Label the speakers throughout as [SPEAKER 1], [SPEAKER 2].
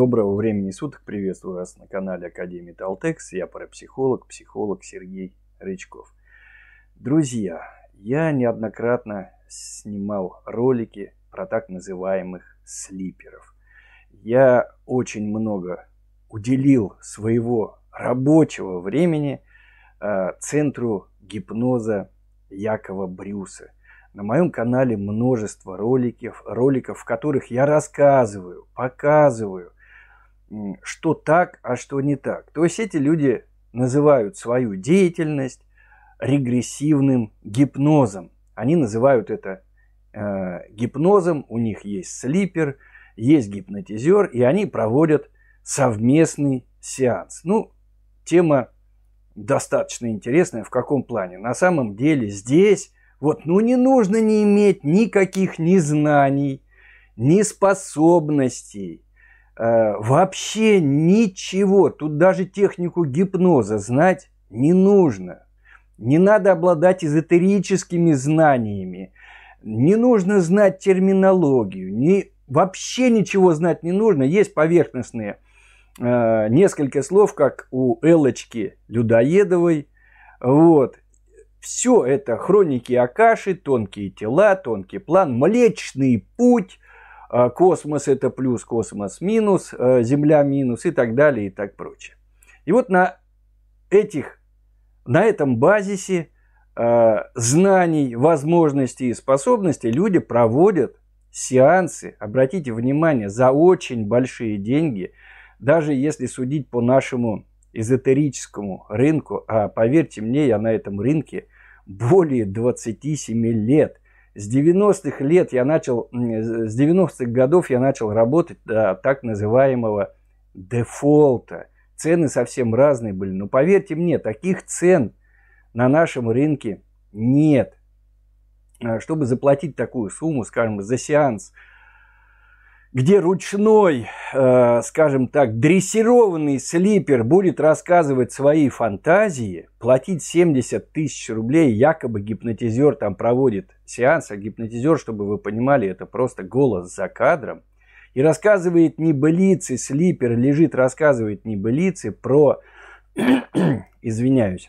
[SPEAKER 1] Доброго времени суток, приветствую вас на канале Академии Талтекс, я парапсихолог, психолог Сергей Рычков. Друзья, я неоднократно снимал ролики про так называемых слиперов. Я очень много уделил своего рабочего времени э, центру гипноза Якова Брюса – на моем канале множество роликов, роликов, в которых я рассказываю, показываю, что так, а что не так. То есть эти люди называют свою деятельность регрессивным гипнозом. Они называют это э, гипнозом, у них есть слипер, есть гипнотизер, и они проводят совместный сеанс. Ну, тема достаточно интересная. В каком плане? На самом деле здесь вот, ну не нужно не иметь никаких ни знаний, ни способностей, Э, вообще ничего, тут даже технику гипноза знать не нужно. Не надо обладать эзотерическими знаниями, не нужно знать терминологию, не, вообще ничего знать не нужно. Есть поверхностные э, несколько слов, как у Элочки Людоедовой. Вот. Все это хроники Акаши, тонкие тела, тонкий план, Млечный путь – а, космос это плюс, космос минус, а, Земля минус и так далее и так прочее. И вот на этих, на этом базисе а, знаний, возможностей и способностей люди проводят сеансы, обратите внимание, за очень большие деньги, даже если судить по нашему эзотерическому рынку, а поверьте мне, я на этом рынке более 27 лет. С 90-х лет я начал, с 90-х годов я начал работать до так называемого дефолта. Цены совсем разные были. Но поверьте мне, таких цен на нашем рынке нет. А, чтобы заплатить такую сумму, скажем, за сеанс – где ручной, э, скажем так, дрессированный слипер будет рассказывать свои фантазии, платить 70 тысяч рублей, якобы гипнотизер там проводит сеанс, а гипнотизер, чтобы вы понимали, это просто голос за кадром, и рассказывает небылицы, слипер лежит, рассказывает небылицы про, извиняюсь,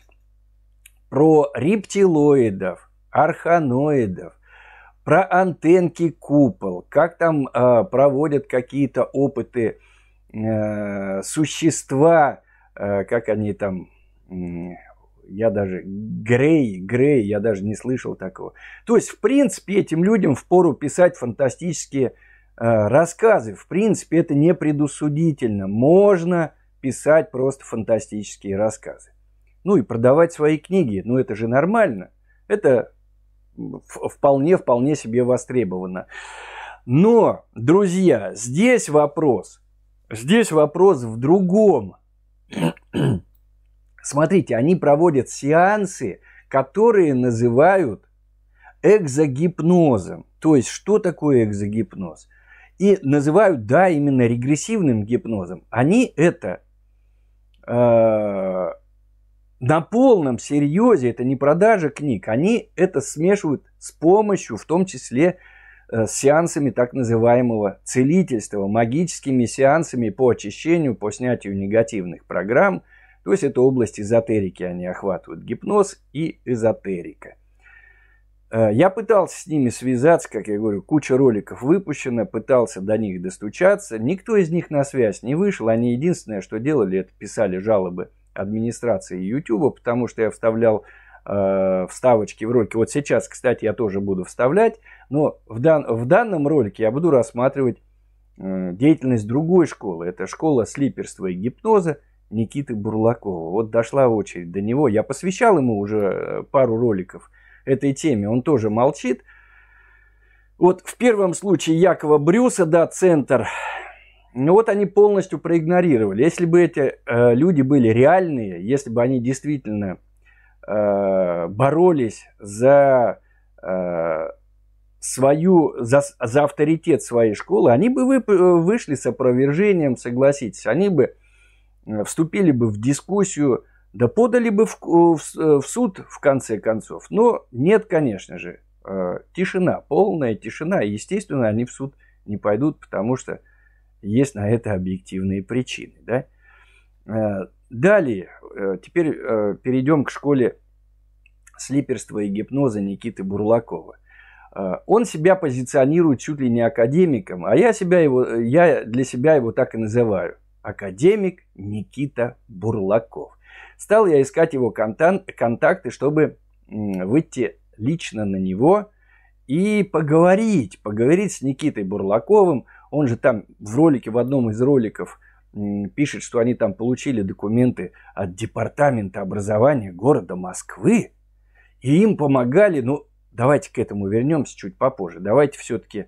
[SPEAKER 1] про рептилоидов, арханоидов, про антенки купол, как там э, проводят какие-то опыты э, существа, э, как они там, э, я даже, Грей, Грей, я даже не слышал такого. То есть, в принципе, этим людям впору писать фантастические э, рассказы. В принципе, это не предусудительно. Можно писать просто фантастические рассказы. Ну и продавать свои книги, ну это же нормально. Это вполне, вполне себе востребовано. Но, друзья, здесь вопрос. Здесь вопрос в другом. Смотрите, они проводят сеансы, которые называют экзогипнозом. То есть, что такое экзогипноз? И называют, да, именно регрессивным гипнозом. Они это э, на полном серьезе это не продажа книг, они это смешивают с помощью, в том числе э, с сеансами так называемого целительства, магическими сеансами по очищению, по снятию негативных программ. То есть это область эзотерики, они охватывают гипноз и эзотерика. Э, я пытался с ними связаться, как я говорю, куча роликов выпущено, пытался до них достучаться. Никто из них на связь не вышел. Они единственное, что делали, это писали жалобы администрации YouTube, потому что я вставлял э, вставочки в ролики. Вот сейчас, кстати, я тоже буду вставлять, но в, дан, в данном ролике я буду рассматривать э, деятельность другой школы. Это школа слиперства и гипноза Никиты Бурлакова. Вот дошла очередь до него. Я посвящал ему уже э, пару роликов этой теме. Он тоже молчит. Вот в первом случае Якова Брюса, да, центр ну вот они полностью проигнорировали. Если бы эти э, люди были реальные, если бы они действительно э, боролись за э, свою, за, за авторитет своей школы, они бы вы, э, вышли с опровержением, согласитесь, они бы э, вступили бы в дискуссию, да подали бы в, э, в, в суд в конце концов. Но нет, конечно же, э, тишина, полная тишина. Естественно, они в суд не пойдут, потому что есть на это объективные причины. Да? Э, далее, э, теперь э, перейдем к школе слиперства и гипноза Никиты Бурлакова. Он себя позиционирует чуть ли не академиком, а я, себя его, я для себя его так и называю. Академик Никита Бурлаков. Стал я искать его контакты, чтобы выйти лично на него и поговорить, поговорить с Никитой Бурлаковым – он же там в ролике, в одном из роликов пишет, что они там получили документы от Департамента образования города Москвы, и им помогали, ну, давайте к этому вернемся чуть попозже, давайте все-таки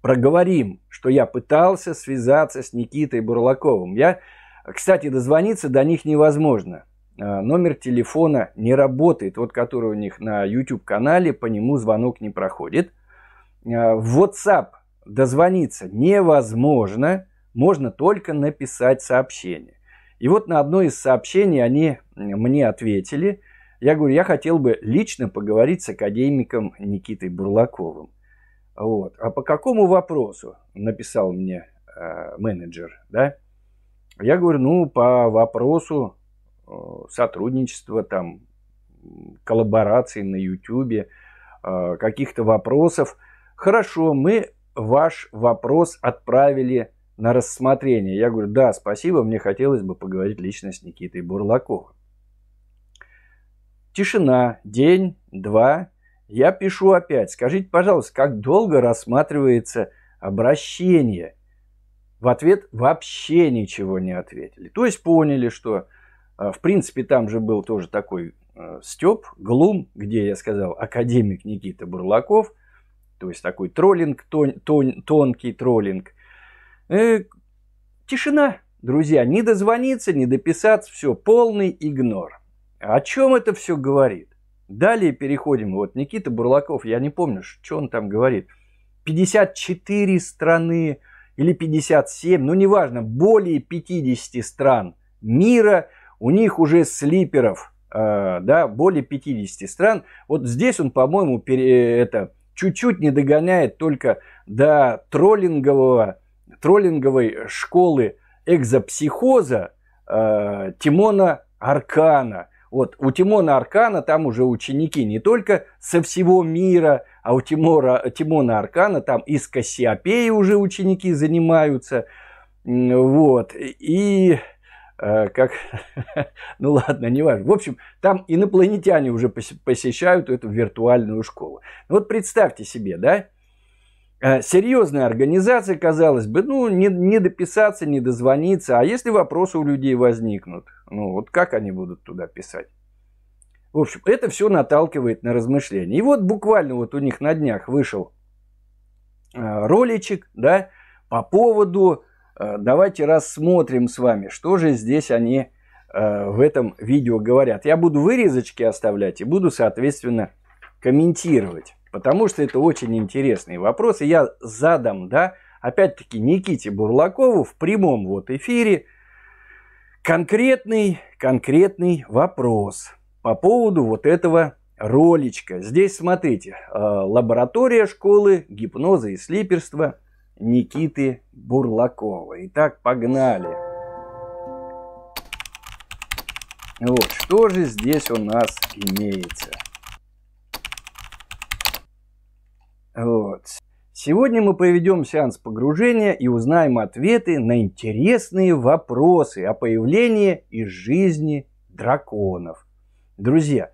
[SPEAKER 1] проговорим, что я пытался связаться с Никитой Бурлаковым. Я, кстати, дозвониться до них невозможно. А, номер телефона не работает, вот который у них на YouTube-канале, по нему звонок не проходит. А, в WhatsApp дозвониться невозможно, можно только написать сообщение. И вот на одно из сообщений они мне ответили. Я говорю, я хотел бы лично поговорить с академиком Никитой Бурлаковым. Вот. А по какому вопросу написал мне э, менеджер, да? Я говорю, ну, по вопросу э, сотрудничества, там, коллаборации на YouTube, э, каких-то вопросов. Хорошо, мы ваш вопрос отправили на рассмотрение. Я говорю, да, спасибо, мне хотелось бы поговорить лично с Никитой Бурлаковым. Тишина, день, два. Я пишу опять. Скажите, пожалуйста, как долго рассматривается обращение? В ответ вообще ничего не ответили. То есть поняли, что, а, в принципе, там же был тоже такой э, степ, глум, где я сказал академик Никита Бурлаков – то есть такой троллинг, тон, тон, тонкий троллинг. Э, тишина, друзья, не дозвониться, не дописаться, все, полный игнор. О чем это все говорит? Далее переходим. Вот Никита Бурлаков, я не помню, что он там говорит. 54 страны или 57, ну неважно, более 50 стран мира, у них уже слиперов, э, да, более 50 стран. Вот здесь он, по-моему, пере, э, это чуть-чуть не догоняет только до троллингового, троллинговой школы экзопсихоза э, Тимона Аркана. Вот у Тимона Аркана там уже ученики не только со всего мира, а у Тимора, Тимона Аркана там из Кассиопеи уже ученики занимаются. Вот. И Э, как, ну ладно, не важно. В общем, там инопланетяне уже посещают эту виртуальную школу. Ну вот представьте себе, да, э, серьезная организация, казалось бы, ну, не, не дописаться, не дозвониться. А если вопросы у людей возникнут? Ну, вот как они будут туда писать? В общем, это все наталкивает на размышления. И вот буквально вот у них на днях вышел э, роличек, да, по поводу Э, давайте рассмотрим с вами, что же здесь они э, в этом видео говорят. Я буду вырезочки оставлять и буду, соответственно, комментировать, потому что это очень интересные вопросы. Я задам, да, опять-таки Никите Бурлакову в прямом вот эфире конкретный, конкретный вопрос по поводу вот этого роличка. Здесь, смотрите, э, лаборатория школы гипноза и слиперства – Никиты Бурлакова. Итак, погнали. Вот, что же здесь у нас имеется? Вот. Сегодня мы проведем сеанс погружения и узнаем ответы на интересные вопросы о появлении и жизни драконов. Друзья,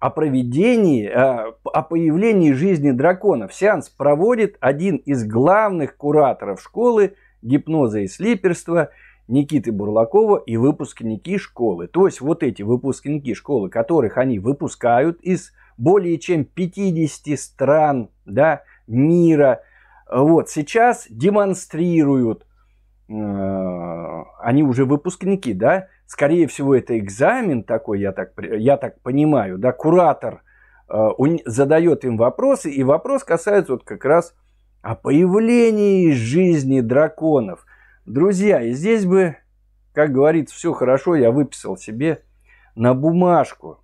[SPEAKER 1] о проведении, э, о появлении жизни драконов. Сеанс проводит один из главных кураторов школы гипноза и слиперства Никиты Бурлакова и выпускники школы. То есть вот эти выпускники школы, которых они выпускают из более чем 50 стран да, мира, вот сейчас демонстрируют, э, они уже выпускники, да, скорее всего, это экзамен такой, я так, я так понимаю, да, куратор э, задает им вопросы, и вопрос касается вот как раз о появлении жизни драконов. Друзья, и здесь бы, как говорится, все хорошо, я выписал себе на бумажку.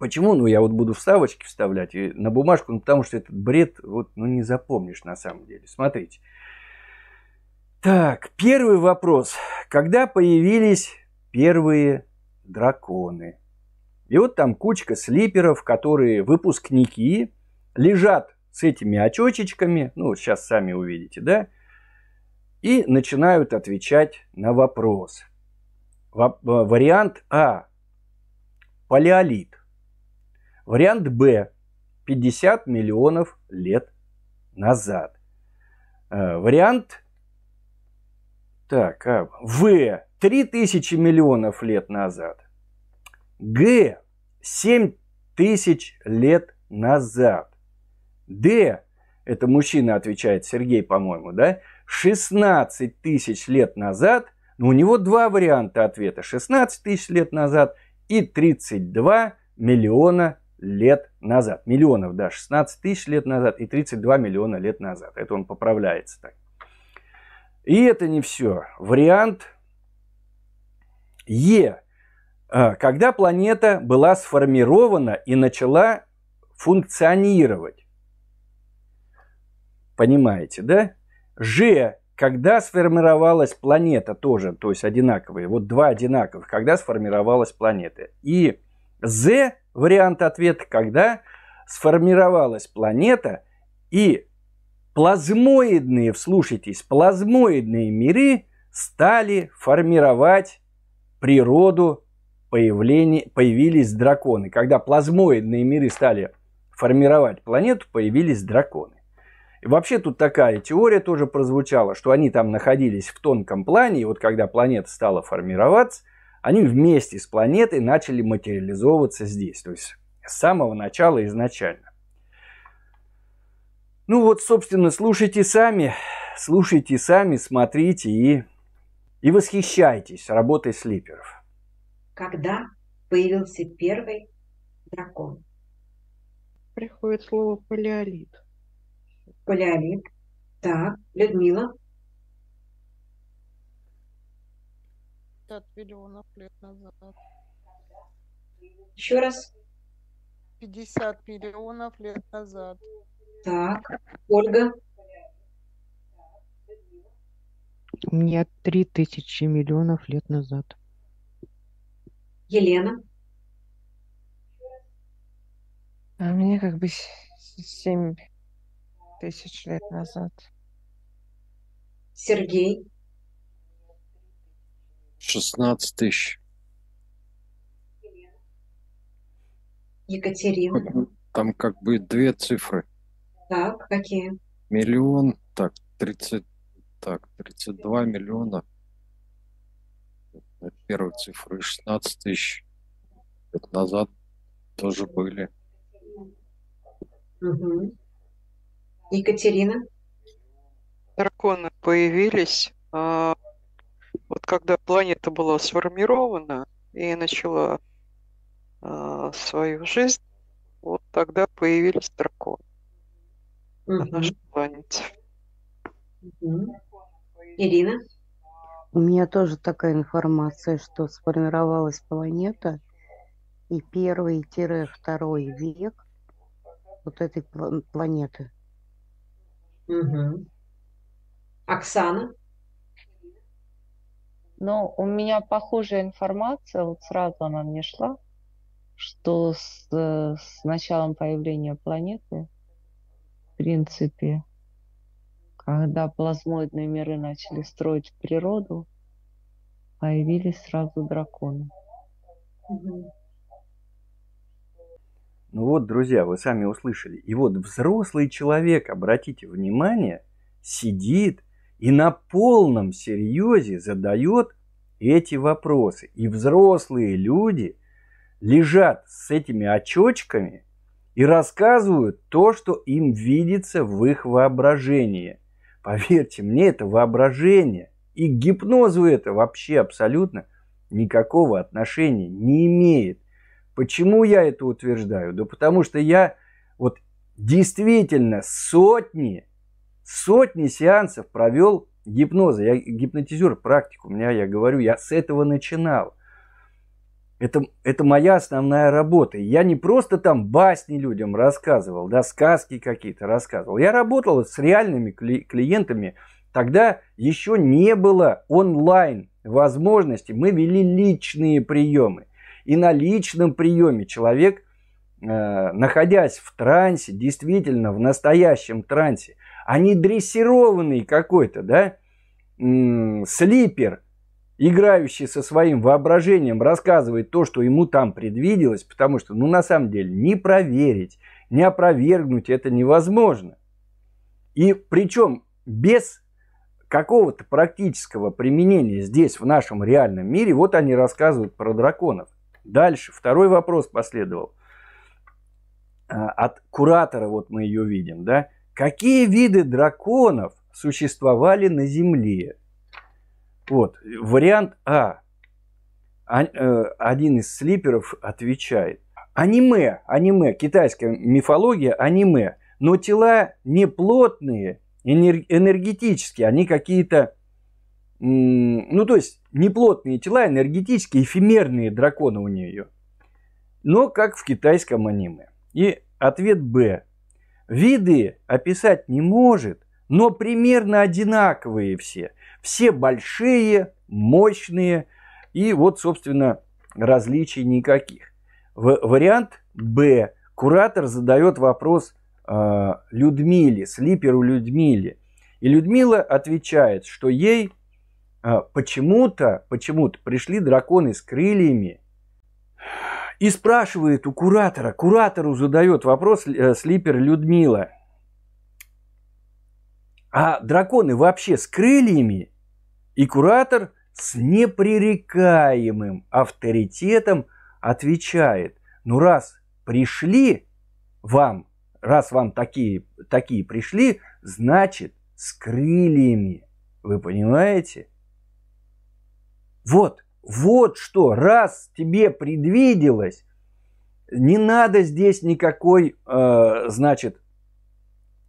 [SPEAKER 1] Почему? Ну, я вот буду вставочки вставлять и на бумажку, ну, потому что этот бред, вот, ну, не запомнишь на самом деле. Смотрите. Так, первый вопрос. Когда появились первые драконы. И вот там кучка слиперов, которые выпускники, лежат с этими очечечками, ну, сейчас сами увидите, да, и начинают отвечать на вопрос. Вариант А – палеолит. Вариант Б – 50 миллионов лет назад. Э, вариант так, а, В 3000 миллионов лет назад. Г 7000 лет назад. Д это мужчина отвечает, Сергей, по-моему, да? 16 тысяч лет назад, но ну, у него два варианта ответа. 16 тысяч лет назад и 32 миллиона лет назад. Миллионов, да, 16 тысяч лет назад и 32 миллиона лет назад. Это он поправляется так. И это не все. Вариант Е. А, когда планета была сформирована и начала функционировать. Понимаете, да? Ж. Когда сформировалась планета тоже, то есть одинаковые, вот два одинаковых, когда сформировалась планета. И З вариант ответа, когда сформировалась планета и плазмоидные, вслушайтесь, плазмоидные миры стали формировать природу появления, появились драконы. Когда плазмоидные миры стали формировать планету, появились драконы. И вообще тут такая теория тоже прозвучала, что они там находились в тонком плане, и вот когда планета стала формироваться, они вместе с планетой начали материализовываться здесь, то есть с самого начала изначально. Ну вот, собственно, слушайте сами, слушайте сами, смотрите и, и восхищайтесь работой слиперов.
[SPEAKER 2] Когда появился первый дракон? Приходит слово палеолит. Палеолит. Так, Людмила. Пятьдесят миллионов лет назад. Еще раз. 50 миллионов лет назад. Так, Ольга? У меня три тысячи миллионов лет назад. Елена? А мне как бы семь тысяч лет назад. Сергей? Шестнадцать тысяч. Екатерина? Там как бы две цифры. Так, какие? Миллион, так, 30, так, 32 миллиона, первую цифры и 16 тысяч лет назад тоже были. Угу. Екатерина? Драконы появились, а, вот когда планета была сформирована и начала а, свою жизнь, вот тогда появились драконы. Угу. Ирина? У меня тоже такая информация, что сформировалась планета, и первый-второй век вот этой планеты. Угу. Оксана? Ну, у меня похожая информация, вот сразу она мне шла, что с, э, с началом появления планеты принципе, когда плазмоидные миры начали строить природу, появились сразу драконы. Ну
[SPEAKER 1] вот, друзья, вы сами услышали. И вот взрослый человек, обратите внимание, сидит и на полном серьезе задает эти вопросы. И взрослые люди лежат с этими очочками – и рассказывают то, что им видится в их воображении. Поверьте мне, это воображение. И к гипнозу это вообще абсолютно никакого отношения не имеет. Почему я это утверждаю? Да потому что я вот действительно сотни, сотни сеансов провел гипноза. Я гипнотизер, практику, у меня, я говорю, я с этого начинал – это, это моя основная работа. Я не просто там басни людям рассказывал, да, сказки какие-то рассказывал. Я работал с реальными клиентами. Тогда еще не было онлайн возможности. Мы вели личные приемы. И на личном приеме человек, э, находясь в трансе, действительно в настоящем трансе, а не дрессированный какой-то, да, слипер – играющий со своим воображением рассказывает то, что ему там предвиделось, потому что, ну, на самом деле, не проверить, не опровергнуть это невозможно. И причем без какого-то практического применения здесь, в нашем реальном мире, вот они рассказывают про драконов. Дальше, второй вопрос последовал. А, от куратора, вот мы ее видим, да? Какие виды драконов существовали на Земле? Вот, вариант А. а э, один из слиперов отвечает. Аниме, аниме, китайская мифология, аниме. Но тела не плотные, энергетические, они какие-то, ну то есть неплотные тела, энергетические, эфемерные драконы у нее. Но как в китайском аниме. И ответ Б. Виды описать не может, но примерно одинаковые все – все большие, мощные и вот, собственно, различий никаких. В, вариант Б. Куратор задает вопрос э, Людмиле, слиперу Людмиле. И Людмила отвечает, что ей э, почему-то, почему-то пришли драконы с крыльями. И спрашивает у куратора, куратору задает вопрос э, слипер Людмила – а драконы вообще с крыльями, и куратор с непререкаемым авторитетом отвечает, ну раз пришли вам, раз вам такие, такие пришли, значит с крыльями. Вы понимаете? Вот, вот что, раз тебе предвиделось, не надо здесь никакой, э, значит,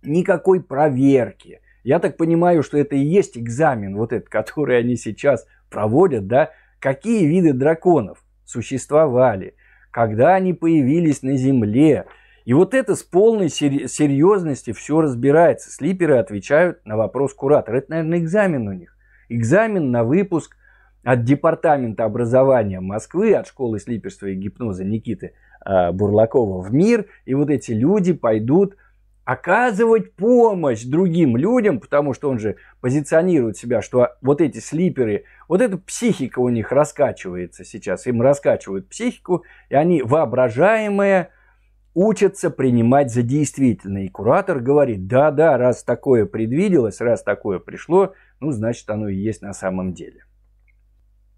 [SPEAKER 1] никакой проверки. Я так понимаю, что это и есть экзамен, вот этот, который они сейчас проводят, да? Какие виды драконов существовали, когда они появились на Земле. И вот это с полной серьезности все разбирается. Слиперы отвечают на вопрос куратора. Это, наверное, экзамен у них. Экзамен на выпуск от Департамента образования Москвы, от школы слиперства и гипноза Никиты а, Бурлакова в мир. И вот эти люди пойдут оказывать помощь другим людям, потому что он же позиционирует себя, что вот эти слиперы, вот эта психика у них раскачивается сейчас, им раскачивают психику, и они воображаемые учатся принимать за действительное. И куратор говорит, да-да, раз такое предвиделось, раз такое пришло, ну, значит, оно и есть на самом деле.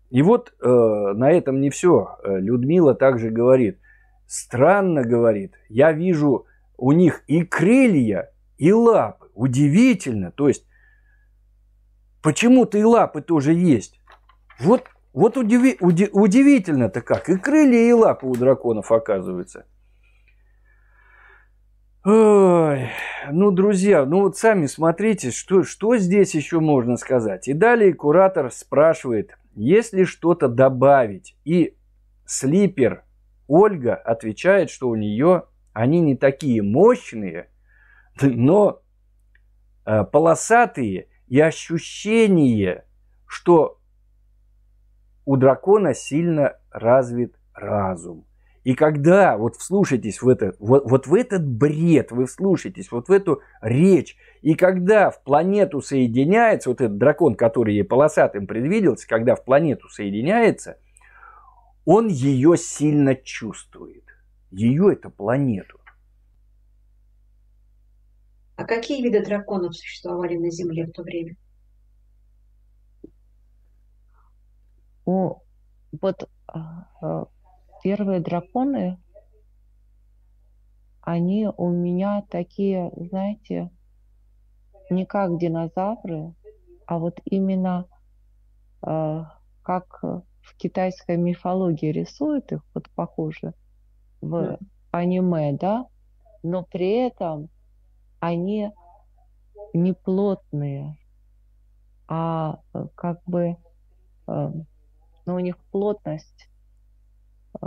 [SPEAKER 1] И вот э, на этом не все. Э, Людмила также говорит, странно говорит, я вижу у них и крылья, и лапы. Удивительно. То есть, почему-то и лапы тоже есть. Вот, вот удиви, уди, удивительно-то как. И крылья, и лапы у драконов оказывается. Ой, ну, друзья, ну вот сами смотрите, что, что здесь еще можно сказать. И далее куратор спрашивает, есть ли что-то добавить. И слипер Ольга отвечает, что у нее они не такие мощные, но э, полосатые и ощущение, что у дракона сильно развит разум. И когда вот вслушайтесь в это, вот, вот в этот бред, вы вслушайтесь вот в эту речь, и когда в планету соединяется вот этот дракон, который ей полосатым предвиделся, когда в планету соединяется, он ее сильно чувствует ее это планету.
[SPEAKER 2] А какие виды драконов существовали на Земле в то время? О, вот а, а, первые драконы, они у меня такие, знаете, не как динозавры, а вот именно э, как в китайской мифологии рисуют их, вот похоже – в аниме, да, но при этом они не плотные, а э, как бы, но э, ну, у них плотность э,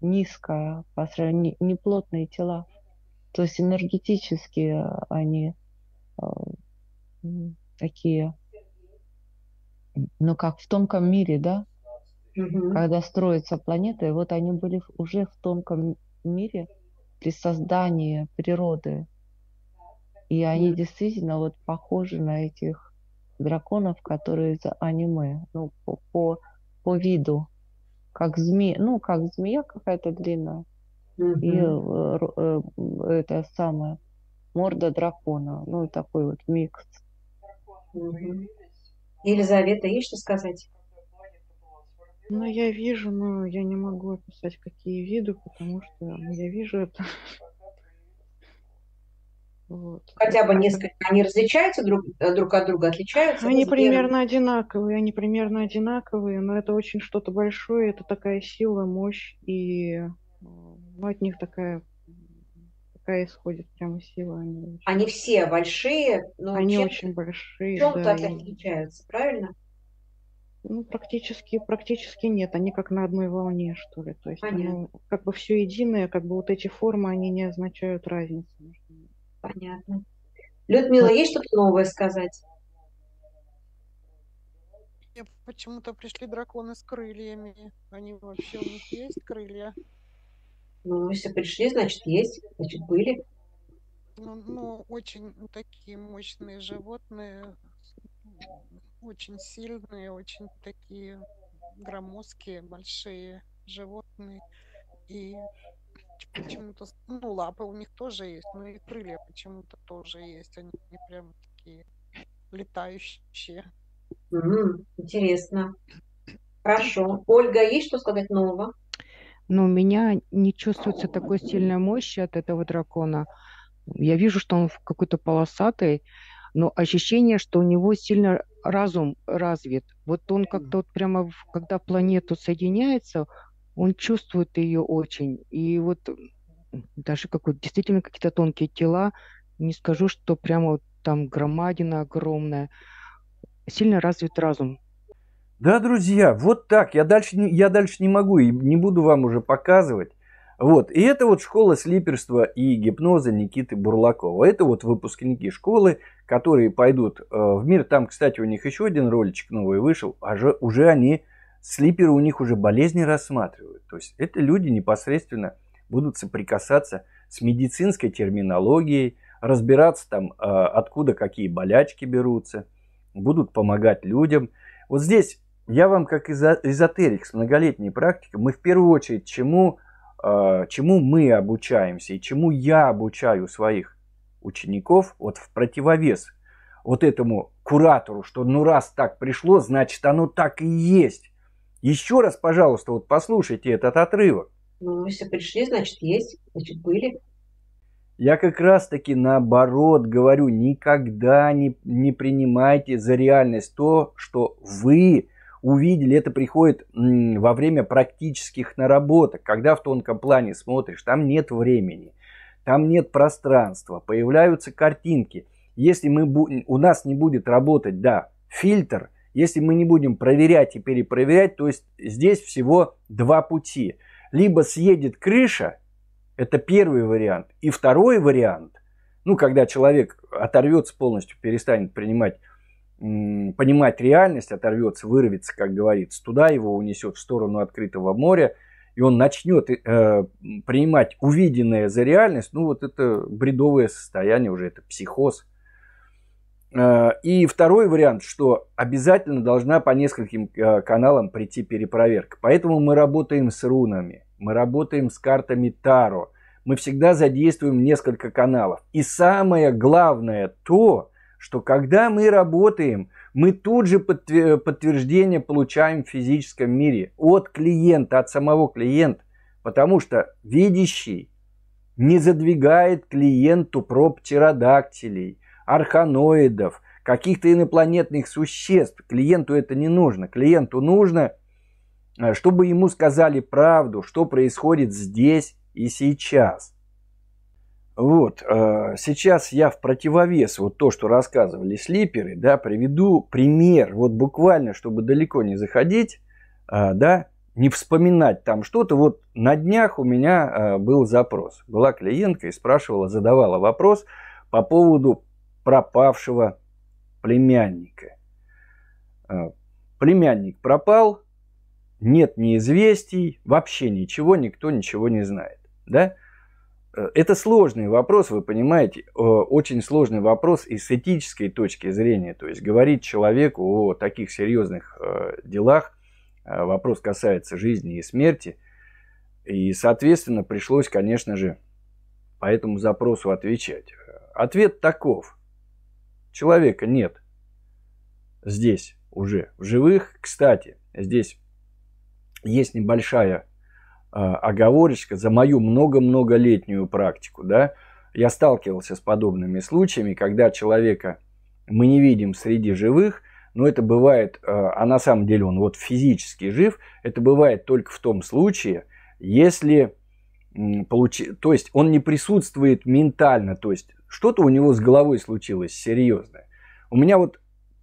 [SPEAKER 2] низкая по сравнению, неплотные тела. То есть энергетически они такие, ну как в тонком мире, да, угу. когда строится планета. вот они были уже в тонком мире при создании природы. И они угу. действительно вот похожи на этих драконов, которые из аниме, ну, по, по, по виду, как змея, ну, как змея какая-то длинная, угу. и э, э, это самое, морда дракона, ну, такой вот микс. Угу. Елизавета, есть что сказать? Ну, я вижу, но я не могу описать, какие виды, потому что ну, я вижу это. Вот. Хотя бы несколько, они различаются друг, э, друг от друга, отличаются? Они примерно одинаковые, они примерно одинаковые, но это очень что-то большое, это такая сила, мощь, и э, ну, от них такая такая исходит прямо сила. Они, очень... они все большие, но они чем очень большие. В чем-то да, отличаются, и... правильно? Ну, практически, практически нет. Они как на одной волне, что ли. То есть оно, как бы все единое, как бы вот эти формы, они не означают разницы. Понятно. Людмила, есть что-то новое сказать? почему-то пришли драконы с крыльями. Они вообще у них есть крылья? Ну, если пришли, значит, есть, значит, были. Ну, ну очень такие мощные животные очень сильные, очень такие громоздкие, большие животные. И почему-то, ну, лапы у них тоже есть, но и крылья почему-то тоже есть. Они не прям такие летающие. Интересно. Хорошо. Ольга, есть что сказать нового? Но ну, у меня не чувствуется такой сильной мощи от этого дракона. Я вижу, что он какой-то полосатый, но ощущение, что у него сильно разум развит. Вот он как-то вот прямо, когда планету соединяется, он чувствует ее очень. И вот даже как вот действительно какие-то тонкие тела, не скажу, что прямо вот там громадина огромная. Сильно развит разум.
[SPEAKER 1] Да, друзья, вот так. Я дальше, не, я дальше не могу и не буду вам уже показывать. Вот. И это вот школа слиперства и гипноза Никиты Бурлакова. Это вот выпускники школы, которые пойдут э, в мир. Там, кстати, у них еще один роличек новый вышел. А же, уже они, слиперы у них уже болезни рассматривают. То есть это люди непосредственно будут соприкасаться с медицинской терминологией, разбираться там, э, откуда какие болячки берутся, будут помогать людям. Вот здесь я вам как эзотерик с многолетней практикой, мы в первую очередь чему Э, чему мы обучаемся и чему я обучаю своих учеников вот в противовес вот этому куратору, что ну раз так пришло, значит оно так и есть. Еще раз, пожалуйста, вот послушайте этот отрывок.
[SPEAKER 2] Ну, если пришли, значит есть, значит были.
[SPEAKER 1] Я как раз таки наоборот говорю, никогда не, не принимайте за реальность то, что вы увидели, это приходит во время практических наработок, когда в тонком плане смотришь, там нет времени, там нет пространства, появляются картинки. Если мы, у нас не будет работать, да, фильтр, если мы не будем проверять и перепроверять, то есть здесь всего два пути. Либо съедет крыша, это первый вариант. И второй вариант, ну, когда человек оторвется полностью, перестанет принимать понимать реальность, оторвется, вырвется, как говорится, туда его унесет в сторону открытого моря, и он начнет э, принимать увиденное за реальность, ну вот это бредовое состояние уже, это психоз. Э, и второй вариант, что обязательно должна по нескольким э, каналам прийти перепроверка. Поэтому мы работаем с рунами, мы работаем с картами Таро, мы всегда задействуем несколько каналов. И самое главное то, что когда мы работаем, мы тут же подтверждение получаем в физическом мире от клиента, от самого клиента, потому что видящий не задвигает клиенту проб птеродактилей, арханоидов, каких-то инопланетных существ. Клиенту это не нужно. Клиенту нужно, э, чтобы ему сказали правду, что происходит здесь и сейчас. Вот, э, сейчас я в противовес вот то, что рассказывали слиперы, да, приведу пример, вот буквально, чтобы далеко не заходить, э, да, не вспоминать там что-то. Вот на днях у меня э, был запрос. Была клиентка и спрашивала, задавала вопрос по поводу пропавшего племянника. Племянник пропал, нет ни известий, вообще ничего, никто ничего не знает, да, Э, это сложный вопрос, вы понимаете, э, очень сложный вопрос и с этической точки зрения. То есть говорить человеку о таких серьезных э, делах, вопрос касается жизни и смерти. И, соответственно, пришлось, конечно же, по этому запросу отвечать. Ответ таков. Человека нет здесь уже в живых. Кстати, здесь есть небольшая Э, оговорочка за мою много-многолетнюю практику, да, я сталкивался с подобными случаями, когда человека мы не видим среди живых, но это бывает, э, а на самом деле он вот физически жив, это бывает только в том случае, если получи... то есть он не присутствует ментально, то есть что-то у него с головой случилось серьезное. У меня вот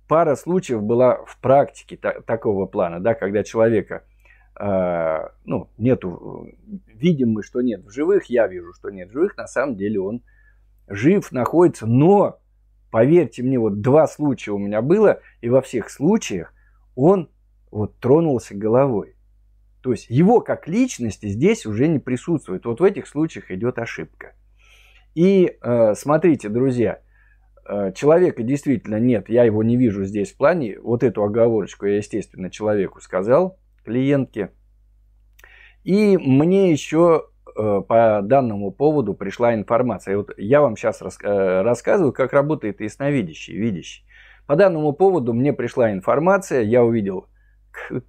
[SPEAKER 1] пара случаев была в практике та- такого плана, да, когда человека Э, ну, нету, э, видим мы, что нет в живых, я вижу, что нет в живых, на самом деле он жив, находится, но, поверьте мне, вот два случая у меня было, и во всех случаях он вот тронулся головой. То есть его как личности здесь уже не присутствует. Вот в этих случаях идет ошибка. И э, смотрите, друзья, э, человека действительно нет, я его не вижу здесь в плане. Вот эту оговорочку я, естественно, человеку сказал – клиентки. И мне еще э, по данному поводу пришла информация. Вот я вам сейчас э, рассказываю, как работает ясновидящий, видящий. По данному поводу мне пришла информация, я увидел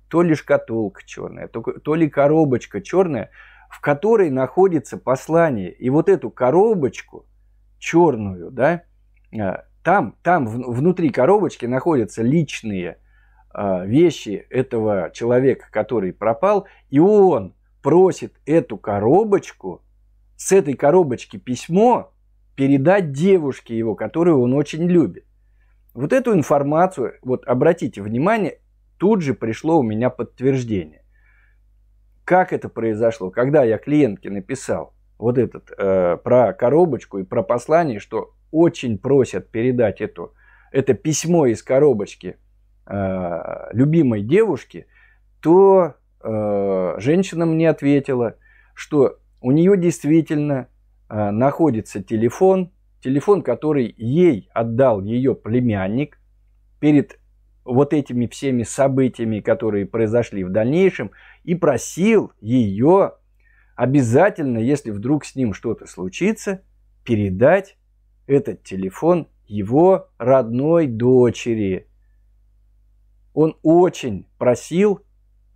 [SPEAKER 1] то ли шкатулка черная, то ли коробочка черная, в которой находится послание. И вот эту коробочку черную, да, э, там, там внутри коробочки находятся личные а, вещи этого человека, который пропал, и он просит эту коробочку, с этой коробочки письмо передать девушке его, которую он очень любит. Вот эту информацию, вот обратите внимание, тут же пришло у меня подтверждение. Как это произошло? Когда я клиентке написал вот этот э, про коробочку и про послание, что очень просят передать эту, это письмо из коробочки – Э, любимой девушки, то э, женщина мне ответила, что у нее действительно э, находится телефон, телефон, который ей отдал ее племянник перед вот этими всеми событиями, которые произошли в дальнейшем, и просил ее обязательно, если вдруг с ним что-то случится, передать этот телефон его родной дочери. Он очень просил,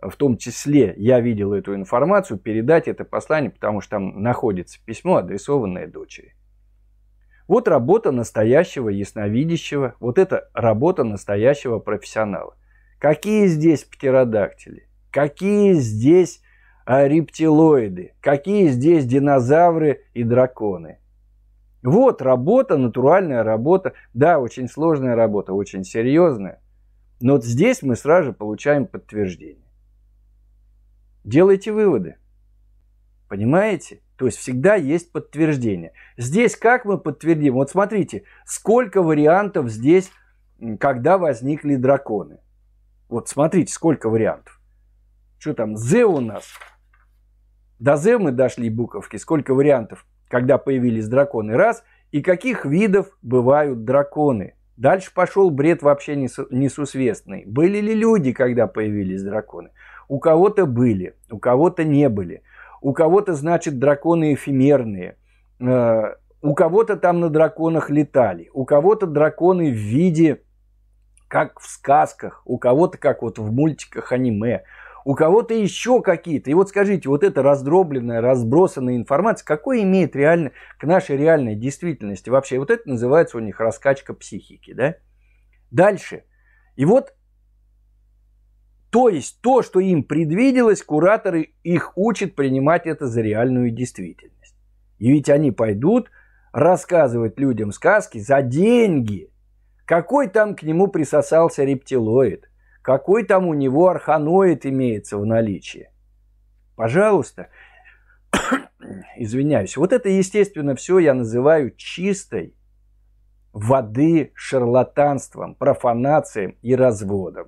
[SPEAKER 1] в том числе я видел эту информацию, передать это послание, потому что там находится письмо, адресованное дочери. Вот работа настоящего ясновидящего, вот это работа настоящего профессионала. Какие здесь птеродактили, какие здесь а, рептилоиды, какие здесь динозавры и драконы. Вот работа, натуральная работа, да, очень сложная работа, очень серьезная, но вот здесь мы сразу же получаем подтверждение. Делайте выводы. Понимаете? То есть всегда есть подтверждение. Здесь как мы подтвердим? Вот смотрите, сколько вариантов здесь, когда возникли драконы. Вот смотрите, сколько вариантов. Что там, З у нас? До З мы дошли буковки. Сколько вариантов, когда появились драконы? Раз. И каких видов бывают драконы? Дальше пошел бред вообще несусвестный. Были ли люди, когда появились драконы? У кого-то были, у кого-то не были. У кого-то, значит, драконы эфемерные. Э, у кого-то там на драконах летали. У кого-то драконы в виде, как в сказках. У кого-то, как вот в мультиках аниме у кого-то еще какие-то. И вот скажите, вот эта раздробленная, разбросанная информация, какой имеет реально к нашей реальной действительности вообще? Вот это называется у них раскачка психики, да? Дальше. И вот то есть то, что им предвиделось, кураторы их учат принимать это за реальную действительность. И ведь они пойдут рассказывать людям сказки за деньги. Какой там к нему присосался рептилоид? какой там у него арханоид имеется в наличии. Пожалуйста, извиняюсь, вот это, естественно, все я называю чистой воды шарлатанством, профанацией и разводом.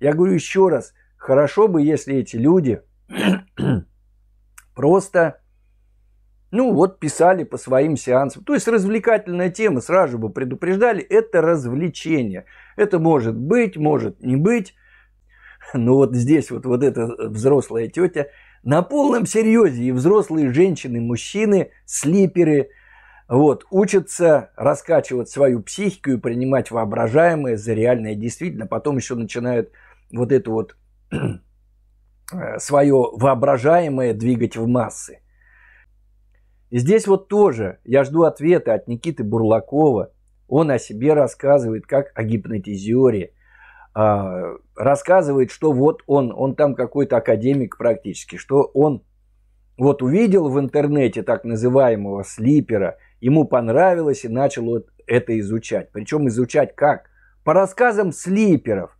[SPEAKER 1] Я говорю еще раз, хорошо бы, если эти люди просто ну, вот писали по своим сеансам. То есть, развлекательная тема, сразу бы предупреждали, это развлечение. Это может быть, может не быть. Но вот здесь вот, вот эта взрослая тетя на полном серьезе и взрослые женщины, мужчины, слиперы, вот, учатся раскачивать свою психику и принимать воображаемое за реальное действительно. Потом еще начинают вот это вот э, свое воображаемое двигать в массы здесь вот тоже я жду ответа от Никиты Бурлакова. Он о себе рассказывает как о гипнотизере. А, рассказывает, что вот он, он там какой-то академик практически, что он вот увидел в интернете так называемого слипера, ему понравилось и начал вот это изучать. Причем изучать как? По рассказам слиперов.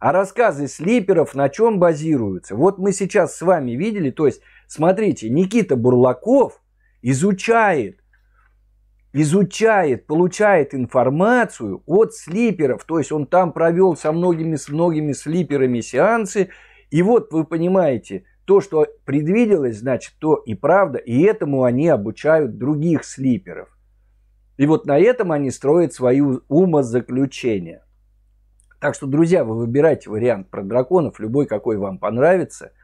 [SPEAKER 1] А рассказы слиперов на чем базируются? Вот мы сейчас с вами видели, то есть, смотрите, Никита Бурлаков изучает, изучает, получает информацию от слиперов. То есть он там провел со многими, с многими слиперами сеансы. И вот вы понимаете, то, что предвиделось, значит, то и правда. И этому они обучают других слиперов. И вот на этом они строят свои умозаключения. Так что, друзья, вы выбирайте вариант про драконов, любой, какой вам понравится –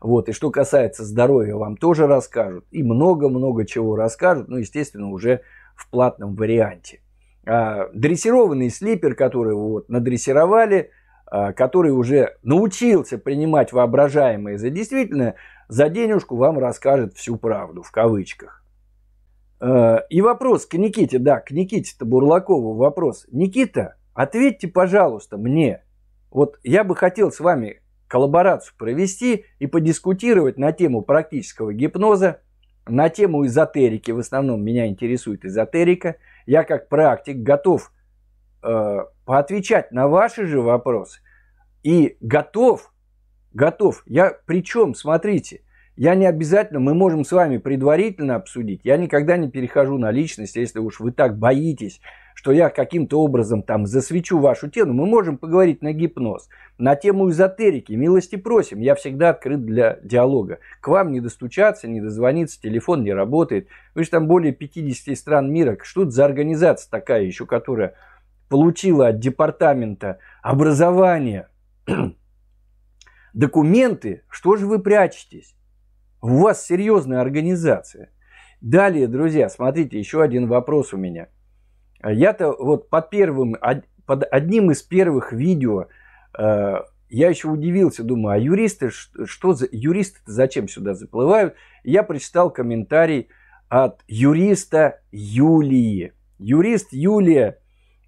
[SPEAKER 1] вот, и что касается здоровья, вам тоже расскажут. И много-много чего расскажут, ну, естественно, уже в платном варианте. А, дрессированный слипер, который вот надрессировали, а, который уже научился принимать воображаемое за действительное, за денежку вам расскажет всю правду, в кавычках. А, и вопрос к Никите, да, к Никите-то Бурлакову вопрос. Никита, ответьте, пожалуйста, мне. Вот я бы хотел с вами коллаборацию провести и подискутировать на тему практического гипноза, на тему эзотерики. В основном меня интересует эзотерика. Я как практик готов э, поотвечать на ваши же вопросы. И готов, готов. Я причем, смотрите, я не обязательно, мы можем с вами предварительно обсудить. Я никогда не перехожу на личность, если уж вы так боитесь что я каким-то образом там засвечу вашу тему, мы можем поговорить на гипноз, на тему эзотерики, милости просим, я всегда открыт для диалога. К вам не достучаться, не дозвониться, телефон не работает. Вы же там более 50 стран мира, что это за организация такая еще, которая получила от департамента образования документы, что же вы прячетесь? У вас серьезная организация. Далее, друзья, смотрите, еще один вопрос у меня – а я-то вот под первым, под одним из первых видео э, я еще удивился, думаю, а юристы, что за, юристы зачем сюда заплывают? Я прочитал комментарий от юриста Юлии. Юрист Юлия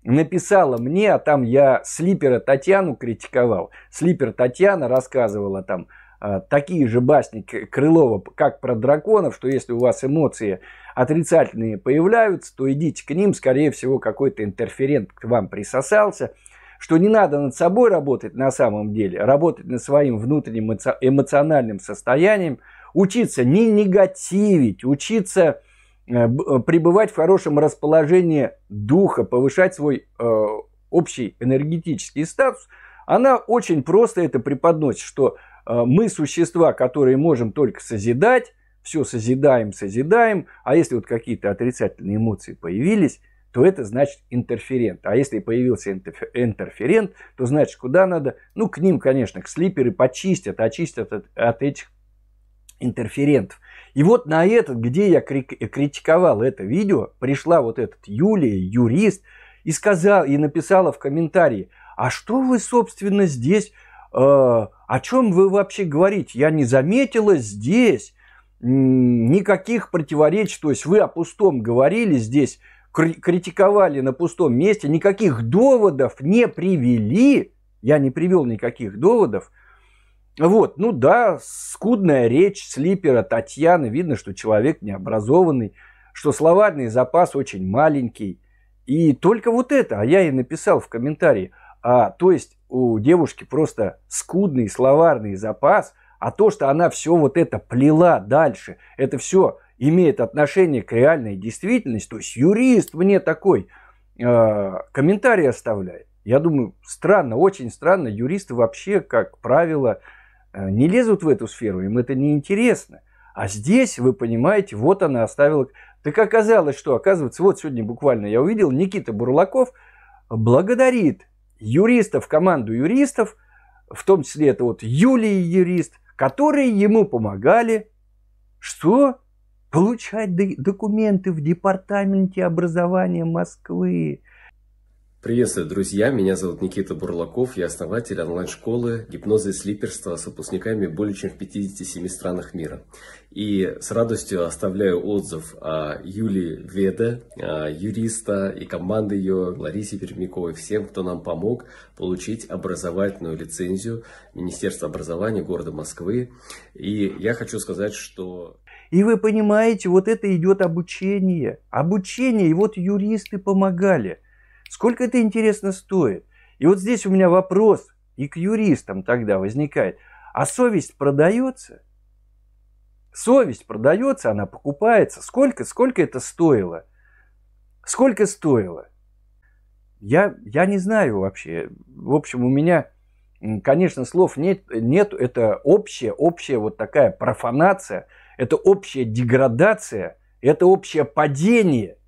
[SPEAKER 1] написала мне, а там я Слипера Татьяну критиковал. Слипер Татьяна рассказывала там Э, такие же басни Крылова, как про драконов, что если у вас эмоции отрицательные появляются, то идите к ним, скорее всего, какой-то интерферент к вам присосался, что не надо над собой работать на самом деле, а работать над своим внутренним эмоциональным состоянием, учиться не негативить, учиться э, э, пребывать в хорошем расположении духа, повышать свой э, общий энергетический статус, она очень просто это преподносит, что Э, мы существа, которые можем только созидать, все созидаем, созидаем, а если вот какие-то отрицательные эмоции появились, то это значит интерферент. А если появился интерферент, то значит, куда надо? Ну, к ним, конечно, к слиперы почистят, очистят от, от этих интерферентов. И вот на этот, где я критиковал это видео, пришла вот этот Юлия, юрист, и сказал, и написала в комментарии, а что вы, собственно, здесь «Э, о чем вы вообще говорите? Я не заметила здесь никаких противоречий. То есть вы о пустом говорили здесь, критиковали на пустом месте, никаких доводов не привели. Я не привел никаких доводов. Вот, ну да, скудная речь Слипера, Татьяны. Видно, что человек необразованный, что словарный запас очень маленький. И только вот это, а я и написал в комментарии – а, то есть у девушки просто скудный словарный запас, а то, что она все вот это плела дальше, это все имеет отношение к реальной действительности. То есть юрист мне такой э, комментарий оставляет. Я думаю, странно, очень странно. Юристы вообще, как правило, э, не лезут в эту сферу, им это неинтересно. А здесь, вы понимаете, вот она оставила... Так оказалось, что, оказывается, вот сегодня буквально я увидел, Никита Бурлаков благодарит юристов, команду юристов, в том числе это вот Юлий юрист, которые ему помогали, что? Получать документы в Департаменте образования Москвы. Приветствую, друзья! Меня зовут Никита Бурлаков, я основатель онлайн-школы гипноза и слиперства с выпускниками более чем в 57 странах мира. И с радостью оставляю отзыв о Юлии Веде, юриста и команды ее, Ларисе Пермяковой, всем, кто нам помог получить образовательную лицензию Министерства образования города Москвы. И я хочу сказать, что и вы понимаете, вот это идет обучение. Обучение, и вот юристы помогали – Сколько это интересно стоит? И вот здесь у меня вопрос и к юристам тогда возникает. А совесть продается? Совесть продается, она покупается. Сколько, сколько это стоило? Сколько стоило? Я, я не знаю вообще. В общем, у меня, конечно, слов нет. нет это общая, общая вот такая профанация. Это общая деградация. Это общее падение.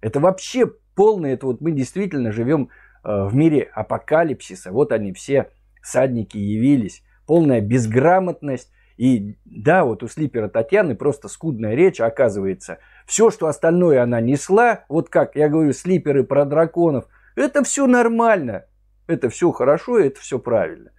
[SPEAKER 1] Это вообще полный, это вот мы действительно живем э, в мире апокалипсиса. Вот они все, садники, явились. Полная безграмотность. И да, вот у Слипера Татьяны просто скудная речь, оказывается. Все, что остальное она несла, вот как я говорю, Слиперы про драконов, это все нормально. Это все хорошо, это все правильно.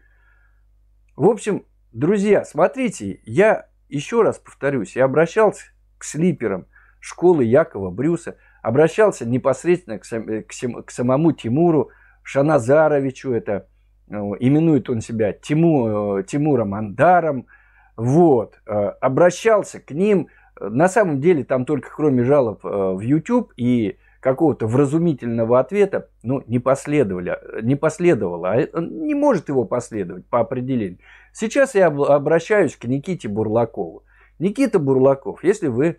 [SPEAKER 1] В общем, друзья, смотрите, я еще раз повторюсь, я обращался к Слиперам школы Якова Брюса – обращался непосредственно к, сам, э, к, сим, к самому Тимуру Шаназаровичу, это э, именует он себя Тиму, э, Тимуром Андаром, вот, обращался к ним, на самом деле там только кроме жалоб в YouTube и какого-то вразумительного ответа ну, не, последовали, не последовало, а не может его последовать по определению. Сейчас я обращаюсь к Никите Бурлакову. Никита Бурлаков, если вы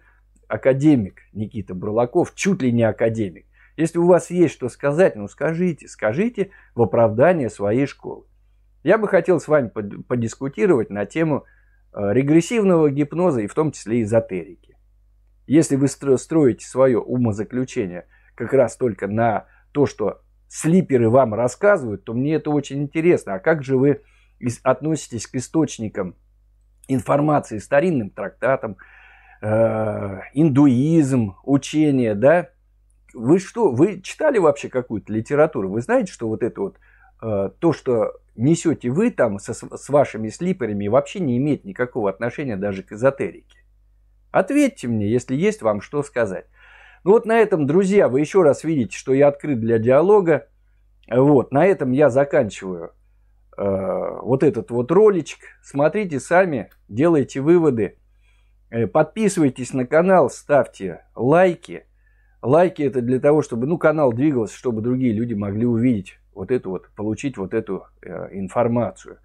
[SPEAKER 1] академик Никита Бурлаков, чуть ли не академик. Если у вас есть что сказать, ну скажите, скажите в оправдание своей школы. Я бы хотел с вами подискутировать на тему э, регрессивного гипноза и в том числе эзотерики. Если вы строите свое умозаключение как раз только на то, что слиперы вам рассказывают, то мне это очень интересно. А как же вы относитесь к источникам информации, старинным трактатам, Э, индуизм, учение, да? Вы что, вы читали вообще какую-то литературу? Вы знаете, что вот это вот, э, то, что несете вы там со, с вашими слиперами, вообще не имеет никакого отношения даже к эзотерике? Ответьте мне, если есть вам что сказать. Ну вот на этом, друзья, вы еще раз видите, что я открыт для диалога. Вот, на этом я заканчиваю э, вот этот вот роличек. Смотрите сами, делайте выводы. Э, подписывайтесь на канал, ставьте лайки. Лайки это для того, чтобы ну, канал двигался, чтобы другие люди могли увидеть вот эту вот, получить вот эту э, информацию.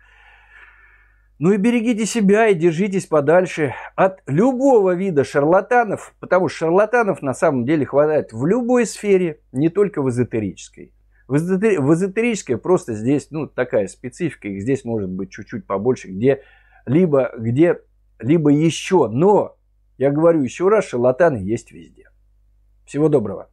[SPEAKER 1] Ну и берегите себя и держитесь подальше от любого вида шарлатанов, потому что шарлатанов на самом деле хватает в любой сфере, не только в эзотерической. В, эзотер... в эзотерической просто здесь ну, такая специфика, их здесь может быть чуть-чуть побольше, где либо где либо еще. Но, я говорю еще
[SPEAKER 2] раз, шарлатаны есть везде. Всего доброго.